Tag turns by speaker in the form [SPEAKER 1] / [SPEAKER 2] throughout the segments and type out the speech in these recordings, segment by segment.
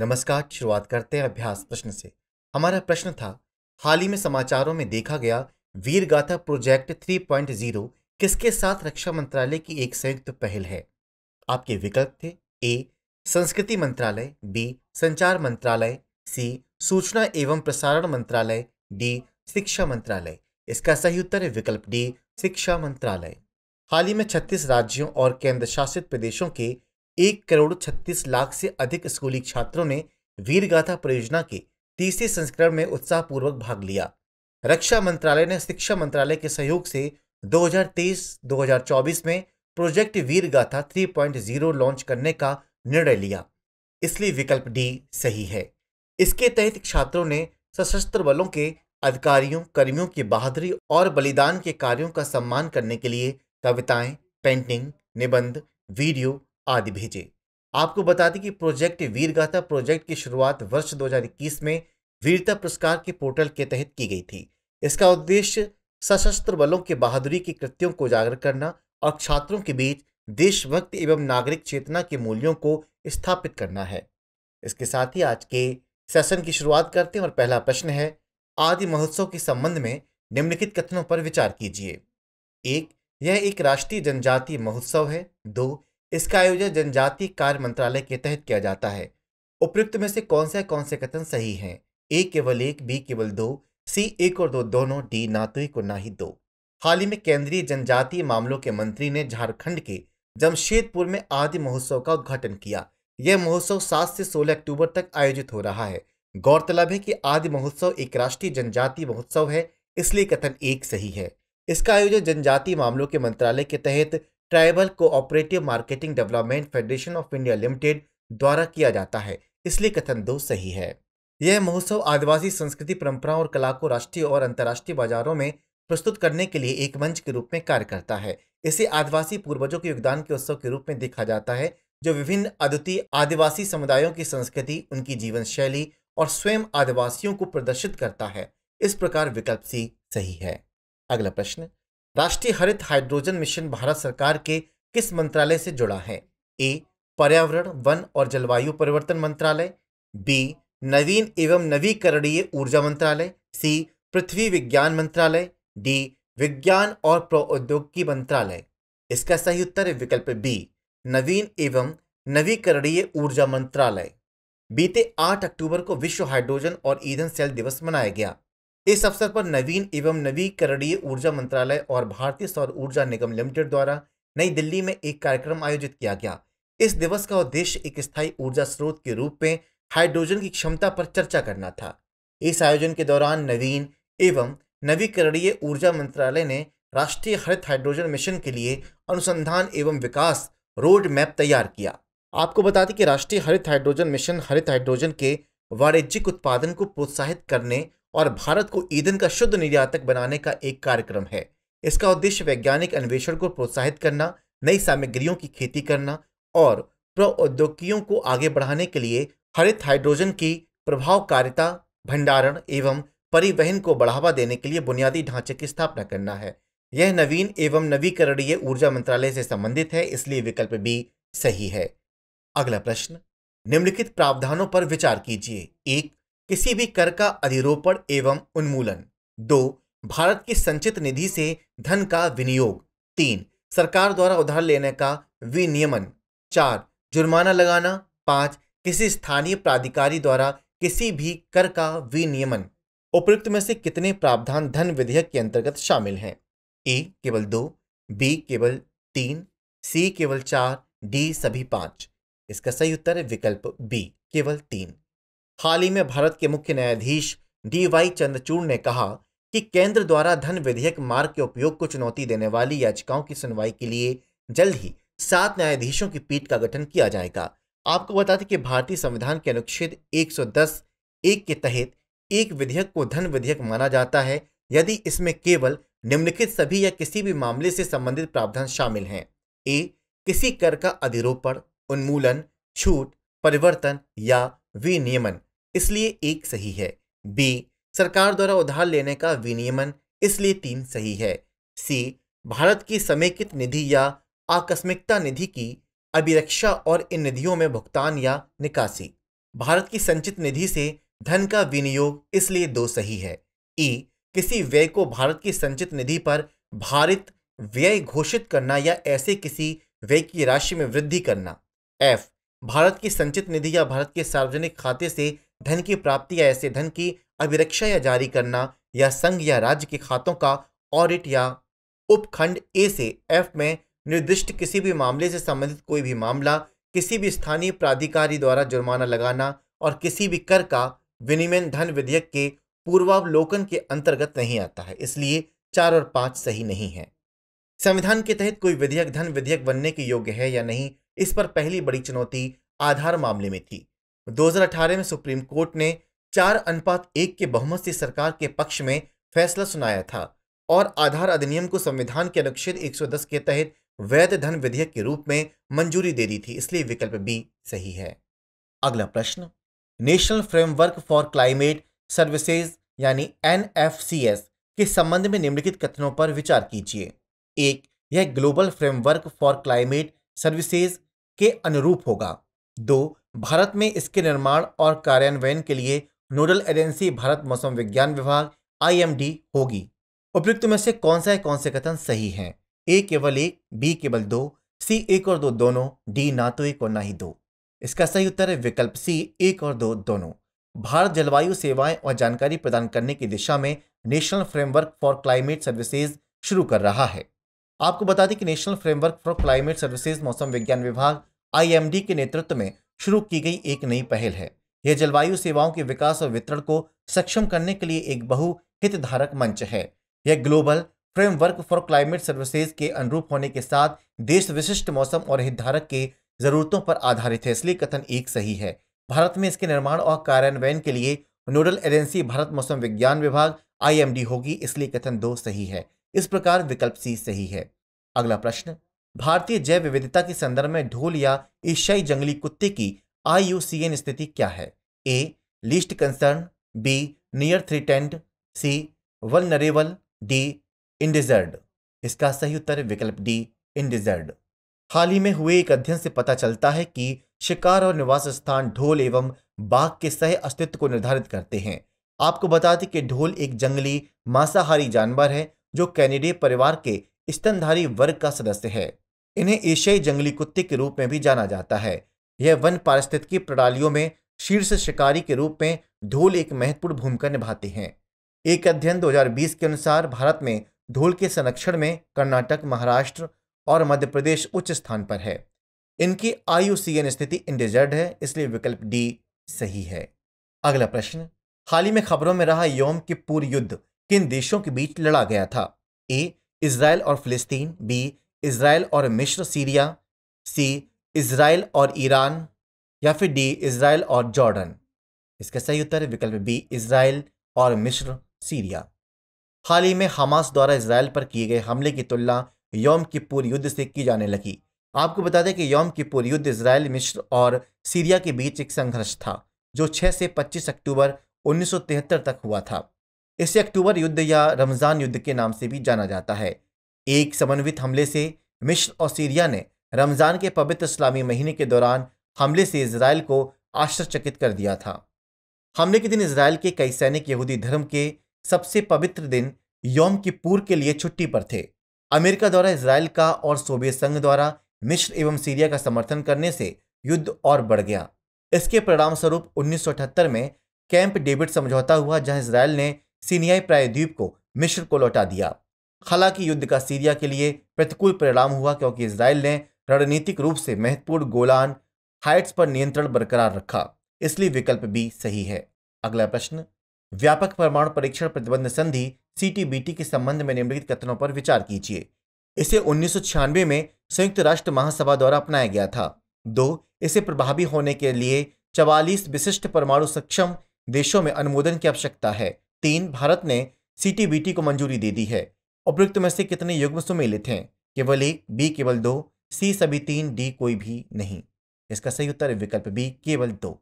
[SPEAKER 1] नमस्कार शुरुआत करते हैं अभ्यास प्रश्न से हमारा प्रश्न था हाल ही में समाचारों में देखा गया वीर गाथा प्रोजेक्ट 3.0 किसके साथ रक्षा मंत्रालय की एक संयुक्त पहल है आपके विकल्प थे ए संस्कृति मंत्रालय बी संचार मंत्रालय सी सूचना एवं प्रसारण मंत्रालय डी शिक्षा मंत्रालय इसका सही उत्तर है विकल्प डी शिक्षा मंत्रालय हाल ही में 36 राज्यों और केंद्र शासित प्रदेशों के एक करोड़ छत्तीस लाख से अधिक स्कूली छात्रों ने वीरगाथा परियोजना के तीसरे संस्करण में उत्साहपूर्वक भाग लिया रक्षा मंत्रालय ने शिक्षा मंत्रालय के सहयोग से 2023-2024 में प्रोजेक्ट वीरगाथा 3.0 लॉन्च करने का निर्णय लिया इसलिए विकल्प डी सही है इसके तहत छात्रों ने सशस्त्र बलों के अधिकारियों कर्मियों की बहादुरी और बलिदान के कार्यों का सम्मान करने के लिए कविताएं पेंटिंग निबंध वीडियो आदि भेजे आपको बता दें कि प्रोजेक्ट वीरगाथा प्रोजेक्ट की शुरुआत वर्ष 2021 में वीरता पुरस्कार के पोर्टल के तहत की गई थी इसका उद्देश्य सशस्त्र बलों के बहादुरी की कृत्यों को उजागर करना और छात्रों के बीच देशभक्त एवं नागरिक चेतना के मूल्यों को स्थापित करना है इसके साथ ही आज के सेशन की शुरुआत करते हैं और पहला प्रश्न है आदि महोत्सव के संबंध में निम्नलिखित कथनों पर विचार कीजिए एक यह एक राष्ट्रीय जनजातीय महोत्सव है दो इसका आयोजन जनजातीय कार्य मंत्रालय के तहत किया जाता है उपयुक्त में से कौन से कौन से कथन सही हैं ए केवल एक बी केवल दो सी एक और दो दोनों डी ना तो एक और ना ही दो हाल ही में केंद्रीय जनजातीय मामलों के मंत्री ने झारखंड के जमशेदपुर में आदि महोत्सव का उद्घाटन किया यह महोत्सव 7 से 16 अक्टूबर तक आयोजित हो रहा है गौरतलब है कि आदि महोत्सव एक राष्ट्रीय जनजातीय महोत्सव है इसलिए कथन एक सही है इसका आयोजन जनजातीय मामलों के मंत्रालय के तहत tribal cooperative marketing development federation of India limited द्वारा किया जाता है इसलिए कथन दो सही है यह महोत्सव आदिवासी संस्कृति परंपराओं और कला को राष्ट्रीय और अंतर्राष्ट्रीय बाजारों में प्रस्तुत करने के लिए एक मंच के रूप में कार्य करता है इसे आदिवासी पूर्वजों के योगदान के उत्सव के रूप में देखा जाता है जो विभिन्न अद्वितीय आदिवासी समुदायों की संस्कृति उनकी जीवन शैली और स्वयं आदिवासियों को प्रदर्शित करता है इस प्रकार विकल्प सी सही है अगला प्रश्न राष्ट्रीय हरित हाइड्रोजन मिशन भारत सरकार के किस मंत्रालय से जुड़ा है ए पर्यावरण वन और जलवायु परिवर्तन मंत्रालय बी नवीन एवं नवीकरणीय ऊर्जा मंत्रालय सी पृथ्वी विज्ञान मंत्रालय डी विज्ञान और प्रौद्योगिकी मंत्रालय इसका सही उत्तर है विकल्प बी नवीन एवं नवीकरणीय ऊर्जा मंत्रालय बीते 8 अक्टूबर को विश्व हाइड्रोजन और ईंधन सेल दिवस मनाया गया इस अवसर पर नवीन एवं नवीकरणीय ऊर्जा मंत्रालय और भारतीय सौर ऊर्जा निगम लिमिटेड द्वारा नई दिल्ली में एक कार्यक्रम आयोजित किया गया इस दिवस का उद्देश्य एक स्थायी ऊर्जा स्रोत के रूप में हाइड्रोजन की क्षमता पर चर्चा करना था इस आयोजन के दौरान नवीन एवं नवीकरणीय ऊर्जा मंत्रालय ने राष्ट्रीय हरित हाइड्रोजन मिशन के लिए अनुसंधान एवं विकास रोड मैप तैयार किया आपको बता दें कि राष्ट्रीय हरित हाइड्रोजन मिशन हरित हाइड्रोजन के वाणिज्यिक उत्पादन को प्रोत्साहित करने और भारत को ईंधन का शुद्ध निर्यातक बनाने का एक कार्यक्रम है इसका उद्देश्य वैज्ञानिक अन्वेषण को प्रोत्साहित करना नई सामग्रियों की खेती करना और प्रौद्योगिकियों को आगे बढ़ाने के लिए हरित हाइड्रोजन की प्रभावकारिता भंडारण एवं परिवहन को बढ़ावा देने के लिए बुनियादी ढांचे की स्थापना करना है यह नवीन एवं नवीकरणीय ऊर्जा मंत्रालय से संबंधित है इसलिए विकल्प बी सही है अगला प्रश्न निम्नलिखित प्रावधानों पर विचार कीजिए एक किसी भी कर का अधिरोपण एवं उन्मूलन दो भारत की संचित निधि से धन का विनियोग तीन सरकार द्वारा उधार लेने का विनियमन चार जुर्माना लगाना पांच किसी स्थानीय प्राधिकारी द्वारा किसी भी कर का विनियमन उपयुक्त में से कितने प्रावधान धन विधेयक के अंतर्गत शामिल हैं ए केवल दो बी केवल तीन सी केवल चार डी सभी पांच इसका सही उत्तर है विकल्प बी केवल तीन हाल ही में भारत के मुख्य न्यायाधीश डी वाई चंद्रचूड़ ने कहा कि केंद्र द्वारा धन विधेयक मार्ग के उपयोग को चुनौती देने वाली याचिकाओं की सुनवाई के लिए जल्द ही सात न्यायाधीशों की पीठ का गठन किया जाएगा आपको बता दें कि भारतीय संविधान के अनुच्छेद 110 एक के तहत एक विधेयक को धन विधेयक माना जाता है यदि इसमें केवल निम्नलिखित सभी या किसी भी मामले से संबंधित प्रावधान शामिल हैं ए किसी कर का अधिरोपण उन्मूलन छूट परिवर्तन या विनियमन इसलिए एक सही है बी सरकार द्वारा उधार लेने का विनियमन इसलिए तीन सही है सी भारत की समेकित निधि या आकस्मिकता निधि की अभिरक्षा और इन निधियों में भुगतान या निकासी भारत की संचित निधि से धन का विनियोग इसलिए दो सही है ई किसी व्यय को भारत की संचित निधि पर भारित व्यय घोषित करना या ऐसे किसी व्यय की राशि में वृद्धि करना एफ भारत की संचित निधि या भारत के सार्वजनिक खाते से धन की प्राप्ति या ऐसे धन की अभिरक्षा या जारी करना या संघ या राज्य के खातों का ऑडिट या उपखंड ए से एफ में निर्दिष्ट किसी भी मामले से संबंधित कोई भी मामला किसी भी स्थानीय प्राधिकारी द्वारा जुर्माना लगाना और किसी भी कर का विनिमय धन विधेयक के पूर्वावलोकन के अंतर्गत नहीं आता है इसलिए चार और पांच सही नहीं है संविधान के तहत कोई विधेयक धन विधेयक बनने के योग्य है या नहीं इस पर पहली बड़ी चुनौती आधार मामले में थी 2018 में सुप्रीम कोर्ट ने चार अनुपात एक के बहुमत से सरकार के पक्ष में फैसला सुनाया था और आधार अधिनियम को संविधान के अनुच्छेद 110 के तहत वैध धन विधेयक के रूप में मंजूरी दे दी थी इसलिए विकल्प बी सही है अगला प्रश्न national framework for climate services यानी एन के संबंध में निम्नलिखित कथनों पर विचार कीजिए एक यह global framework for climate services के अनुरूप होगा दो भारत में इसके निर्माण और कार्यान्वयन के लिए नोडल एजेंसी भारत मौसम विज्ञान विभाग आईएमडी होगी उपयुक्त में से कौन सा कौन से कथन सही हैं ए केवल एक बी केवल दो सी एक और दो दोनों डी ना तो एक और ना ही दो इसका सही उत्तर है विकल्प सी एक और दो दोनों भारत जलवायु सेवाएं और जानकारी प्रदान करने की दिशा में national framework for climate services शुरू कर रहा है आपको बता दें कि national framework for climate services मौसम विज्ञान विभाग आईएमडी के नेतृत्व में शुरू की गई एक नई पहल है यह जलवायु सेवाओं के विकास और वितरण को सक्षम करने के लिए एक बहु हितधारक मंच है यह global framework for climate services के अनुरूप होने के साथ देश विशिष्ट मौसम और हितधारक के जरूरतों पर आधारित है इसलिए कथन एक सही है भारत में इसके निर्माण और कार्यान्वयन के लिए नोडल एजेंसी भारत मौसम विज्ञान विभाग आईएमडी होगी इसलिए कथन दो सही है इस प्रकार विकल्प सी सही है अगला प्रश्न भारतीय जैव विविधता के संदर्भ में ढोल या एशियाई जंगली कुत्ते की आई स्थिति क्या है A least concern B near थ्री सी वलनरेबल डी इनडिजर्ड इसका सही उत्तर विकल्प डी इनडिजर्ड हाल ही में हुए एक अध्ययन से पता चलता है कि शिकार और निवास स्थान ढोल एवं बाघ के सह अस्तित्व को निर्धारित करते हैं आपको बता दें कि ढोल एक जंगली मांसाहारी जानवर है जो कैनिडे परिवार के स्तनधारी वर्ग का सदस्य है इन्हें एशियाई जंगली कुत्ते के रूप में भी जाना जाता है यह वन पारिस्थितिकी प्रणालियों में शीर्ष शिकारी के रूप में ढोल एक महत्वपूर्ण भूमिका निभाते हैं एक अध्ययन 2020 के अनुसार भारत में ढोल के संरक्षण में कर्नाटक महाराष्ट्र और मध्य प्रदेश उच्च स्थान पर है इनकी आयु स्थिति इंडिजर्ड है इसलिए विकल्प डी सही है अगला प्रश्न हाल ही में खबरों में रहा यौम के पूर्व युद्ध किन देशों के बीच लड़ा गया था ए इसराइल और फिलिस्तीन बी इसराइल और मिश्र सीरिया सी इसराइल और ईरान या फिर डी इसराइल और जॉर्डन इसका सही उत्तर है विकल्प बी इसराइल और मिश्र सीरिया हाल ही में हमास द्वारा इसराइल पर किए गए हमले की तुलना यौम किपुर युद्ध से की जाने लगी आपको बता दें कि यौम किपुर युद्ध इसराइल मिश्र और सीरिया के बीच एक संघर्ष था जो 6 से 25 अक्टूबर 1973 तक हुआ था इसे अक्टूबर युद्ध या रमज़ान युद्ध के नाम से भी जाना जाता है एक समन्वित हमले से मिश्र और सीरिया ने रमज़ान के पवित्र इस्लामी महीने के दौरान हमले से इसराइल को आश्चर्यचकित कर दिया था हमले के दिन इसराइल के कई सैनिक यहूदी धर्म के सबसे पवित्र दिन की किपूर के लिए छुट्टी पर थे अमेरिका द्वारा इसराइल का और सोवियत संघ द्वारा मिश्र एवं सीरिया का समर्थन करने से युद्ध और बढ़ गया इसके परिणाम स्वरूप 1978 में कैंप डेविड समझौता हुआ जहां इसराइल ने सीनियाई प्रायद्वीप को मिश्र को लौटा दिया हालांकि युद्ध का सीरिया के लिए प्रतिकूल परिणाम हुआ क्योंकि इसराइल ने रणनीतिक रूप से महत्वपूर्ण गोलान हाइट्स पर नियंत्रण बरकरार रखा इसलिए विकल्प बी सही है अगला प्रश्न व्यापक परमाणु परीक्षण प्रतिबंध संधि सीटीबीटी के संबंध में निम्नलिखित कथनों पर विचार कीजिए इसे उन्नीस में संयुक्त राष्ट्र महासभा द्वारा अपनाया गया था दो इसे प्रभावी होने के लिए चवालीस विशिष्ट परमाणु सक्षम देशों में अनुमोदन की आवश्यकता है तीन भारत ने सीटीबीटी को मंजूरी दे दी है उपयुक्त में से कितने युग्म सुमेलित हैं केवल एक बी केवल दो सी सभी तीन डी कोई भी नहीं इसका सही उत्तर विकल्प बी केवल दो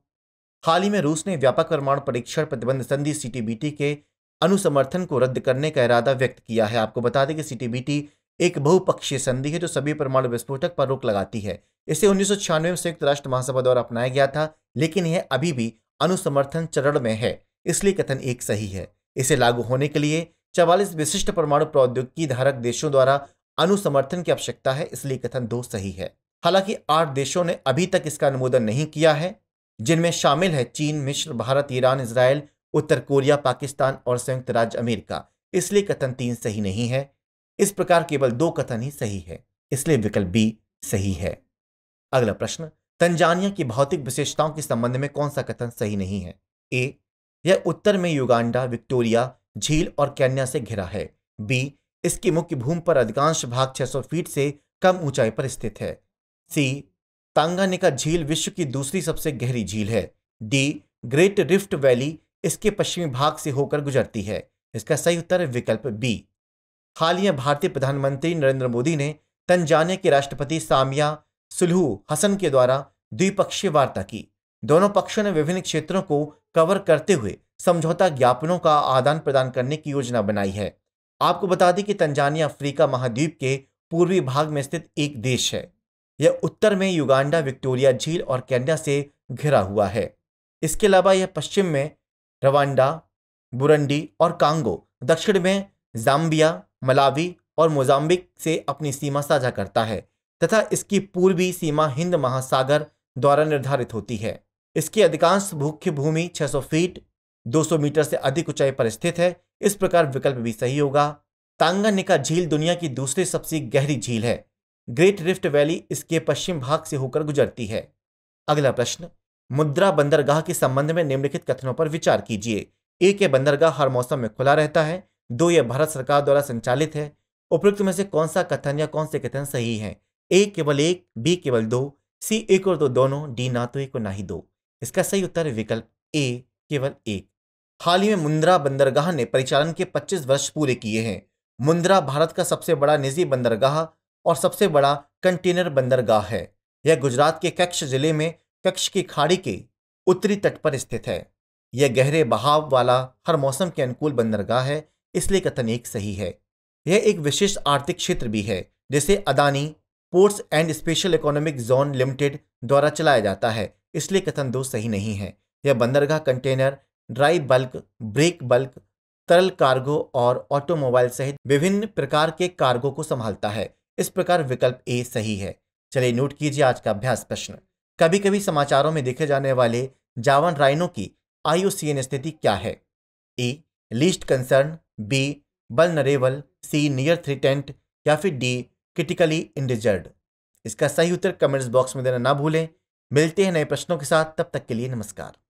[SPEAKER 1] हाल ही में रूस ने व्यापक परमाणु परीक्षण प्रतिबंध संधि सीटीबीटी के अनुसमर्थन को रद्द करने का इरादा व्यक्त किया है आपको बता दें कि सीटीबीटी एक बहुपक्षीय संधि है जो सभी परमाणु विस्फोटक पर रोक लगाती है इसे उन्नीस में संयुक्त राष्ट्र महासभा द्वारा अपनाया गया था लेकिन यह अभी भी अनुसमर्थन चरण में है इसलिए कथन एक सही है इसे लागू होने के लिए चवालीस विशिष्ट परमाणु प्रौद्योगिकी धारक देशों द्वारा अनुसमर्थन की आवश्यकता है इसलिए कथन दो सही है हालांकि आठ देशों ने अभी तक इसका अनुमोदन नहीं किया है जिनमें शामिल है चीन मिश्र भारत ईरान इसराइल उत्तर कोरिया पाकिस्तान और संयुक्त राज्य अमेरिका इसलिए कथन तीन सही नहीं है इस प्रकार केवल दो कथन ही सही है इसलिए विकल्प बी सही है अगला प्रश्न तंजानिया की भौतिक विशेषताओं के संबंध में कौन सा कथन सही नहीं है ए यह उत्तर में युगांडा विक्टोरिया झील और कैन्या से घिरा है बी इसकी मुख्य भूमि पर अधिकांश भाग 600 फीट से कम ऊंचाई पर स्थित है सी तांगानिका झील विश्व की दूसरी सबसे गहरी झील है डी ग्रेट रिफ्ट वैली इसके पश्चिमी भाग से होकर गुजरती है इसका सही उत्तर विकल्प बी हालिया भारतीय प्रधानमंत्री नरेंद्र मोदी ने तंजानिया के राष्ट्रपति सामिया सुलहू हसन के द्वारा द्विपक्षीय वार्ता की दोनों पक्षों ने विभिन्न क्षेत्रों को कवर करते हुए समझौता ज्ञापनों का आदान प्रदान करने की योजना बनाई है आपको बता दें कि तंजानिया अफ्रीका महाद्वीप के पूर्वी भाग में स्थित एक देश है यह उत्तर में युगांडा विक्टोरिया झील और कैनेडा से घिरा हुआ है इसके अलावा यह पश्चिम में रवांडा बुरंडी और कांगो दक्षिण में जाम्बिया मलावी और मोजाम्बिक से अपनी सीमा साझा करता है तथा इसकी पूर्वी सीमा हिंद महासागर द्वारा निर्धारित होती है इसकी अधिकांश भूख्य भूमि 600 फीट 200 मीटर से अधिक ऊंचाई पर स्थित है इस प्रकार विकल्प भी सही होगा तांगानिका झील दुनिया की दूसरी सबसे गहरी झील है ग्रेट रिफ्ट वैली इसके पश्चिम भाग से होकर गुजरती है अगला प्रश्न मुद्रा बंदरगाह के संबंध में निम्नलिखित कथनों पर विचार कीजिए एक यह बंदरगाह हर मौसम में खुला रहता है दो यह भारत सरकार द्वारा संचालित है उपयुक्त में से कौन सा कथन या कौन से कथन सही है ए केवल एक बी केवल दो सी एक और दो दोनों डी ना तो एक और ना ही दो इसका सही उत्तर विकल्प ए केवल एक हाल ही में मुंद्रा बंदरगाह ने परिचालन के 25 वर्ष पूरे किए हैं मुंद्रा भारत का सबसे बड़ा निजी बंदरगाह और सबसे बड़ा कंटेनर बंदरगाह है यह गुजरात के कक्ष जिले में कक्ष की खाड़ी के उत्तरी तट पर स्थित है यह गहरे बहाव वाला हर मौसम के अनुकूल बंदरगाह है इसलिए कथन एक सही है यह एक विशिष्ट आर्थिक क्षेत्र भी है जिसे Adani ports and special economic zone limited द्वारा चलाया जाता है इसलिए कथन दो सही नहीं है यह बंदरगाह container dry bulk break bulk तरल कार्गो और ऑटोमोबाइल सहित विभिन्न प्रकार के कार्गो को संभालता है इस प्रकार विकल्प ए सही है चलिए नोट कीजिए आज का अभ्यास प्रश्न कभी कभी समाचारों में देखे जाने वाले जावन राइनो की आयु स्थिति क्या है ए लीस्ट कंसर्न बी बल नरेवल सी नियर थ्रीटेंट या फिर डी क्रिटिकली इंडिजर्ड इसका सही उत्तर कमेंट्स बॉक्स में देना ना भूलें मिलते हैं नए प्रश्नों के साथ तब तक के लिए नमस्कार